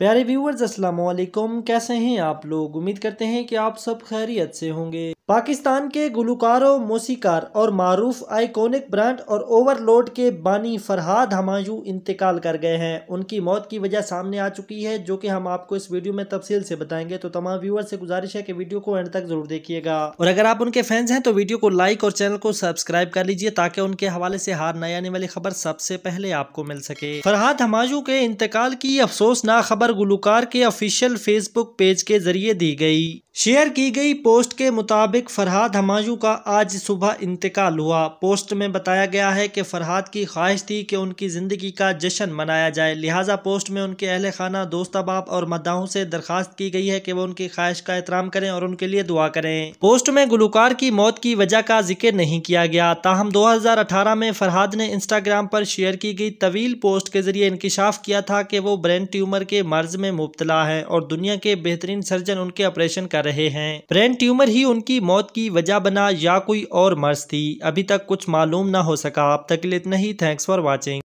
प्यारे व्यूवर्स अस्सलाम वालेकुम कैसे हैं आप लोग उम्मीद करते हैं कि आप सब खैरियत से होंगे पाकिस्तान के गुलकारों मौसीकार और मारूफ आइकॉनिक ब्रांड और ओवरलोड के बानी फरहाद हमायूं इंतकाल कर गए हैं उनकी मौत की वजह सामने आ चुकी है जो कि हम आपको इस वीडियो में तफसील से बताएंगे तो तमाम व्यूअर्स से गुजारिश है कि वीडियो को एंड तक जरूर देखिएगा और अगर आप उनके फैंस हैं तो वीडियो को लाइक और चैनल को सब्सक्राइब कर लीजिए ताकि उनके हवाले से हार नहीं आने वाली खबर सबसे पहले आपको मिल सके फरहाद हमायूं के इंतकाल की अफसोसनाक खबर खबर गुलूकार के ऑफिशियल फेसबुक पेज के जरिए दी गई शेयर की गई पोस्ट के मुताबिक फरहाद हमायू का आज सुबह इंतकाल हुआ पोस्ट में बताया गया है कि फरहाद की ख्वाहिश थी कि उनकी ज़िंदगी का जश्न मनाया जाए लिहाजा पोस्ट में उनके अहल खाना दोस्ताबाप और मद्दाहों से दरख्वास्त की गई है कि वो उनकी ख्वाहिश का एहतराम करें और उनके लिए दुआ करें पोस्ट में गुलकार की मौत की वजह का जिक्र नहीं किया गया ताहम दो हज़ार अठारह में फरहाद ने इंस्टाग्राम पर शेयर की गई तवील पोस्ट के जरिए इंकशाफ किया था कि वो ब्रेन ट्यूमर के मर्ज में मुबतला है और दुनिया के बेहतरीन सर्जन उनके ऑपरेशन कर रहे हैं ब्रेन ट्यूमर ही उनकी मौत की वजह बना या कोई और मर्ज थी अभी तक कुछ मालूम ना हो सका अब तक इतना ही थैंक्स फॉर वॉचिंग